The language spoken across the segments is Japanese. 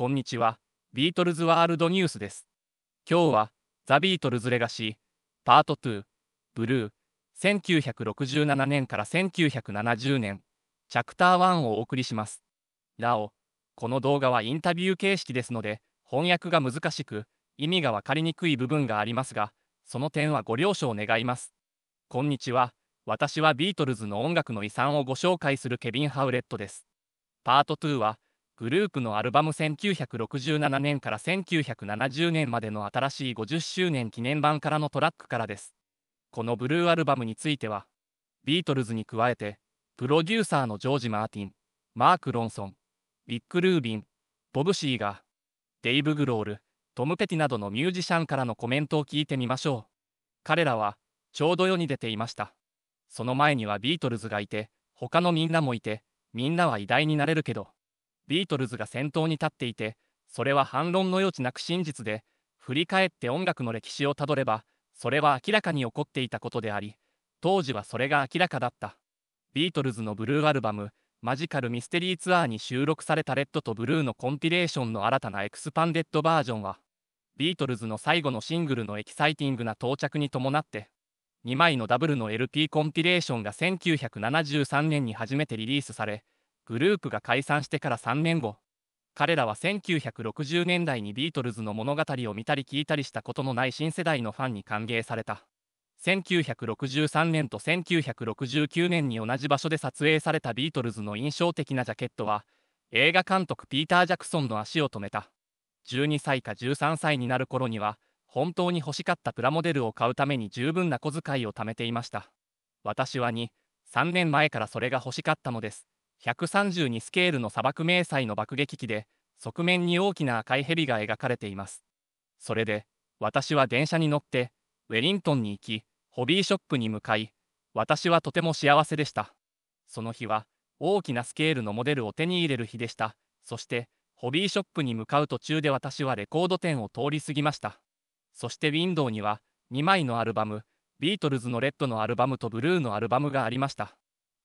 こんにちは。ビートルズワールドニュースです。今日は、ザ・ビートルズ・レガシー、パート2、ブルー、1967年から1970年、チャプター1をお送りします。なお、この動画はインタビュー形式ですので、翻訳が難しく、意味がわかりにくい部分がありますが、その点はご了承願います。こんにちは。私はビートルズの音楽の遺産をご紹介するケビン・ハウレットです。パート2は、グループのアルバム1967年から1970年までの新しい50周年記念版からのトラックからです。このブルーアルバムについては、ビートルズに加えて、プロデューサーのジョージ・マーティン、マーク・ロンソン、ビック・ルービン、ボブ・シーガー、デイブ・グロール、トム・ペティなどのミュージシャンからのコメントを聞いてみましょう。彼らは、ちょうど世に出ていました。その前にはビートルズがいて、他のみんなもいて、みんなは偉大になれるけど、ビートルズが先頭に立っていてそれは反論の余地なく真実で振り返って音楽の歴史をたどればそれは明らかに起こっていたことであり当時はそれが明らかだったビートルズのブルーアルバム「マジカル・ミステリー・ツアー」に収録された「レッドとブルー」のコンピレーションの新たなエクスパンデッドバージョンはビートルズの最後のシングルのエキサイティングな到着に伴って2枚のダブルの LP コンピレーションが1973年に初めてリリースされグループが解散してから3年後彼らは1960年代にビートルズの物語を見たり聞いたりしたことのない新世代のファンに歓迎された1963年と1969年に同じ場所で撮影されたビートルズの印象的なジャケットは映画監督ピーター・ジャクソンの足を止めた12歳か13歳になる頃には本当に欲しかったプラモデルを買うために十分な小遣いを貯めていました私は23年前からそれが欲しかったのです132スケールの砂漠迷彩の爆撃機で、側面に大きな赤い蛇が描かれています。それで、私は電車に乗って、ウェリントンに行き、ホビーショップに向かい、私はとても幸せでした。その日は、大きなスケールのモデルを手に入れる日でした。そして、ホビーショップに向かう途中で私はレコード店を通り過ぎました。そしてウィンドウには、2枚のアルバム、ビートルズのレッドのアルバムとブルーのアルバムがありました。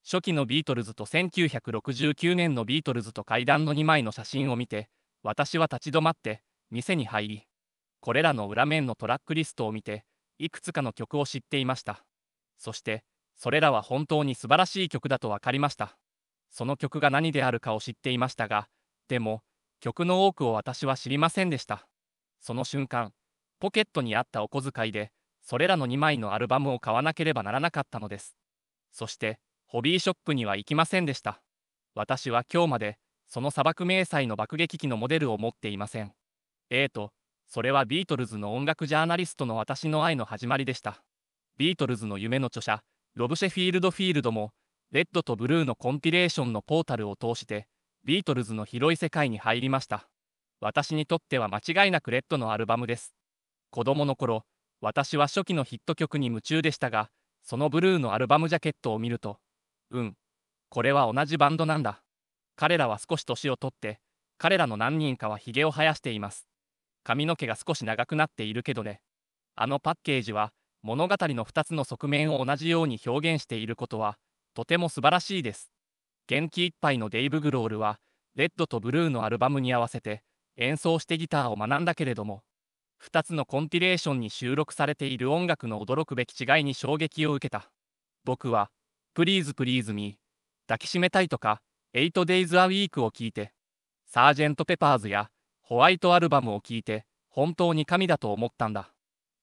初期のビートルズと1969年のビートルズと階段の2枚の写真を見て、私は立ち止まって、店に入り、これらの裏面のトラックリストを見て、いくつかの曲を知っていました。そして、それらは本当に素晴らしい曲だと分かりました。その曲が何であるかを知っていましたが、でも、曲の多くを私は知りませんでした。その瞬間、ポケットにあったお小遣いで、それらの2枚のアルバムを買わなければならなかったのです。そして、ホビーショップには行きませんでした。私は今日まで、その砂漠迷彩の爆撃機のモデルを持っていません。A と、それはビートルズの音楽ジャーナリストの私の愛の始まりでした。ビートルズの夢の著者、ロブシェフィールド・フィールドも、レッドとブルーのコンピレーションのポータルを通して、ビートルズの広い世界に入りました。私にとっては間違いなくレッドのアルバムです。子供の頃、私は初期のヒット曲に夢中でしたが、そのブルーのアルバムジャケットを見ると、うん、これは同じバンドなんだ。彼らは少し年をとって、彼らの何人かはヒゲを生やしています。髪の毛が少し長くなっているけどね。あのパッケージは、物語の2つの側面を同じように表現していることは、とても素晴らしいです。元気いっぱいのデイブ・グロールは、レッドとブルーのアルバムに合わせて、演奏してギターを学んだけれども、2つのコンピレーションに収録されている音楽の驚くべき違いに衝撃を受けた。僕は、プリーズプリーズミー、抱きしめたいとか、8 days a week を聞いて、サージェントペパーズやホワイトアルバムを聞いて、本当に神だと思ったんだ。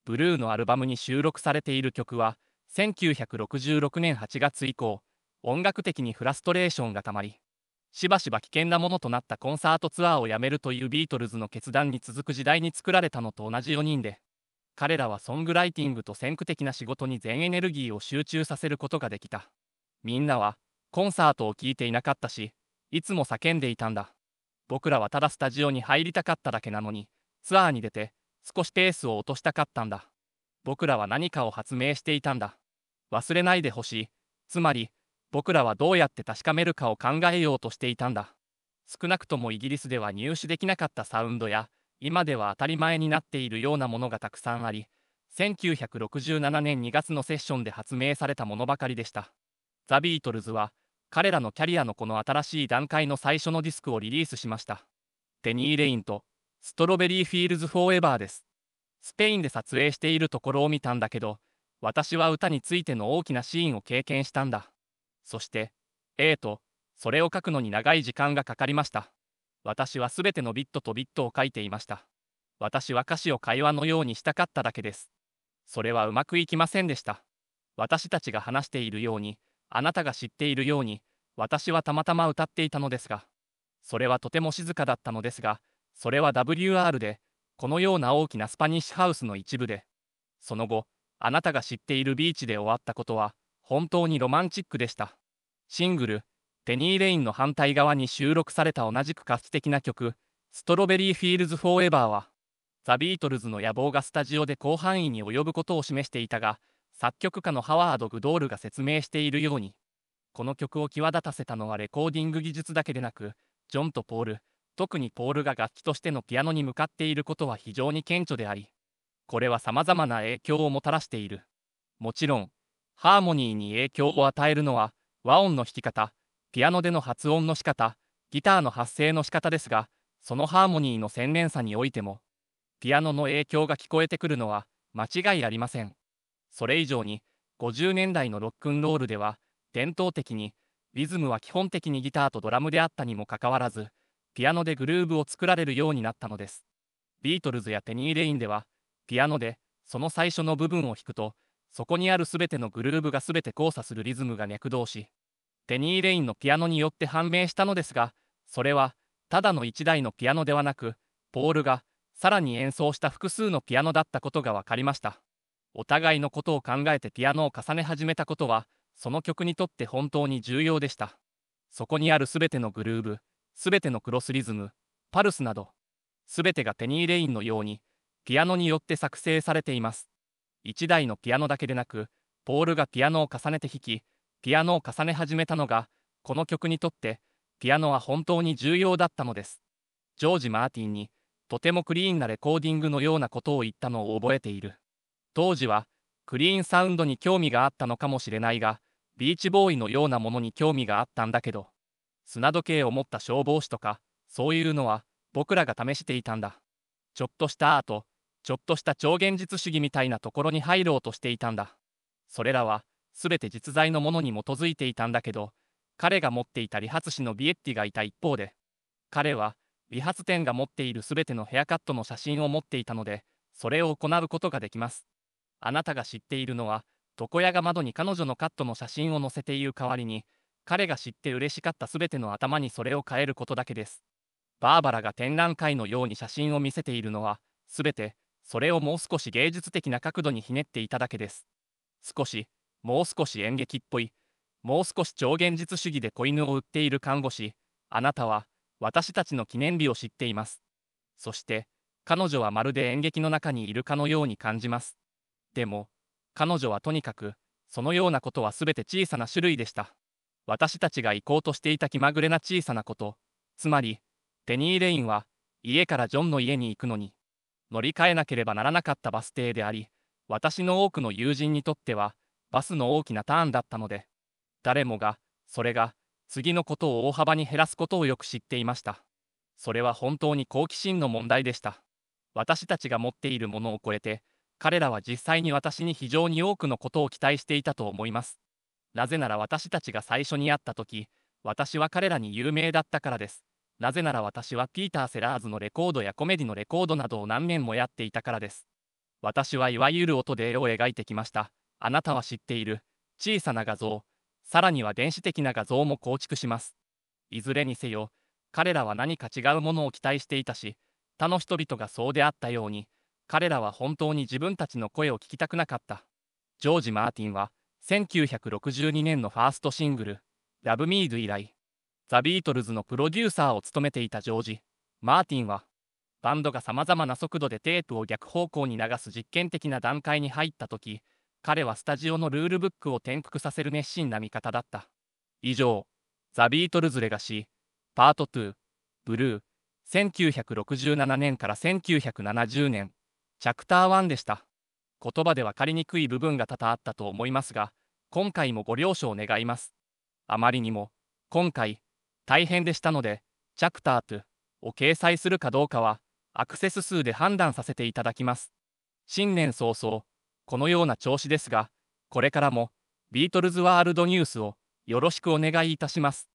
ブルーのアルバムに収録されている曲は、1966年8月以降、音楽的にフラストレーションがたまり、しばしば危険なものとなったコンサートツアーをやめるというビートルズの決断に続く時代に作られたのと同じ4人で、彼らはソングライティングと先駆的な仕事に全エネルギーを集中させることができた。みんなは、コンサートを聞いていなかったし、いつも叫んでいたんだ。僕らはただスタジオに入りたかっただけなのに、ツアーに出て、少しペースを落としたかったんだ。僕らは何かを発明していたんだ。忘れないでほしい。つまり、僕らはどうやって確かめるかを考えようとしていたんだ。少なくともイギリスでは入手できなかったサウンドや、今では当たり前になっているようなものがたくさんあり、1967年2月のセッションで発明されたものばかりでした。ザ・ビートルズは彼らのキャリアのこの新しい段階の最初のディスクをリリースしました。テニー・レインとストロベリー・フィールズ・フォーエバーです。スペインで撮影しているところを見たんだけど、私は歌についての大きなシーンを経験したんだ。そして、A と、それを書くのに長い時間がかかりました。私はすべてのビットとビットを書いていました。私は歌詞を会話のようにしたかっただけです。それはうまくいきませんでした。私たちが話しているように、あなたが知っているように、私はたまたま歌っていたのですが、それはとても静かだったのですが、それは WR で、このような大きなスパニッシュハウスの一部で、その後、あなたが知っているビーチで終わったことは、本当にロマンチックでした。シングル、テニー・レインの反対側に収録された同じく画期的な曲、ストロベリー・フィールズ・フォーエバーは、ザ・ビートルズの野望がスタジオで広範囲に及ぶことを示していたが、作曲家のハワード・グドールが説明しているようにこの曲を際立たせたのはレコーディング技術だけでなくジョンとポール特にポールが楽器としてのピアノに向かっていることは非常に顕著でありこれはさまざまな影響をもたらしているもちろんハーモニーに影響を与えるのは和音の弾き方ピアノでの発音の仕方ギターの発声の仕方ですがそのハーモニーの洗練さにおいてもピアノの影響が聞こえてくるのは間違いありませんそれ以上に、50年代のロックンロールでは、伝統的に、リズムは基本的にギターとドラムであったにもかかわらず、ピアノでグルーブを作られるようになったのです。ビートルズやテニー・レインでは、ピアノで、その最初の部分を弾くと、そこにあるすべてのグルーブがすべて交差するリズムが脈動し、テニー・レインのピアノによって判明したのですが、それは、ただの1台のピアノではなく、ポールが、さらに演奏した複数のピアノだったことが分かりました。お互いのことを考えてピアノを重ね始めたことは、その曲にとって本当に重要でした。そこにあるすべてのグルーブ、すべてのクロスリズム、パルスなど、すべてがペニー・レインのように、ピアノによって作成されています。1台のピアノだけでなく、ポールがピアノを重ねて弾き、ピアノを重ね始めたのが、この曲にとって、ピアノは本当に重要だったのです。ジョージ・マーティンに、とてもクリーンなレコーディングのようなことを言ったのを覚えている。当時は、クリーンサウンドに興味があったのかもしれないが、ビーチボーイのようなものに興味があったんだけど、砂時計を持った消防士とか、そういうのは、僕らが試していたんだ。ちょっとしたアート、ちょっとした超現実主義みたいなところに入ろうとしていたんだ。それらは、すべて実在のものに基づいていたんだけど、彼が持っていた理髪師のビエッティがいた一方で、彼は、理髪店が持っているすべてのヘアカットの写真を持っていたので、それを行うことができます。あなたが知っているのは、床屋が窓に彼女のカットの写真を載せている代わりに、彼が知って嬉しかった全ての頭にそれを変えることだけです。バーバラが展覧会のように写真を見せているのは、全て、それをもう少し芸術的な角度にひねっていただけです。少し、もう少し演劇っぽい、もう少し超現実主義で子犬を売っている看護師、あなたは、私たちの記念日を知っています。そして、彼女はまるで演劇の中にいるかのように感じます。でも、彼女はとにかく、そのようなことは全て小さな種類でした。私たちが行こうとしていた気まぐれな小さなこと、つまり、テニー・レインは、家からジョンの家に行くのに、乗り換えなければならなかったバス停であり、私の多くの友人にとっては、バスの大きなターンだったので、誰もが、それが、次のことを大幅に減らすことをよく知っていました。それは本当に好奇心の問題でした。私たちが持っているものを超えて、彼らは実際に私に非常に多くのことを期待していたと思います。なぜなら私たちが最初に会った時、私は彼らに有名だったからです。なぜなら私はピーター・セラーズのレコードやコメディのレコードなどを何年もやっていたからです。私はいわゆる音で絵を描いてきました。あなたは知っている、小さな画像、さらには電子的な画像も構築します。いずれにせよ、彼らは何か違うものを期待していたし、他の人々がそうであったように、彼らは本当に自分たちの声を聞きたくなかった。ジョージ・マーティンは、1962年のファーストシングル、ラブ・ミード以来、ザ・ビートルズのプロデューサーを務めていたジョージ・マーティンは、バンドがさまざまな速度でテープを逆方向に流す実験的な段階に入った時、彼はスタジオのルールブックを転覆させる熱心な味方だった。以上、ザ・ビートルズ・レガシー、パート2、ブルー、1967年から1970年。チャプター1でした。言葉で分かりにくい部分が多々あったと思いますが、今回もご了承願います。あまりにも、今回、大変でしたので、チャプター2を掲載するかどうかは、アクセス数で判断させていただきます。新年早々、このような調子ですが、これからも、ビートルズワールドニュースをよろしくお願いいたします。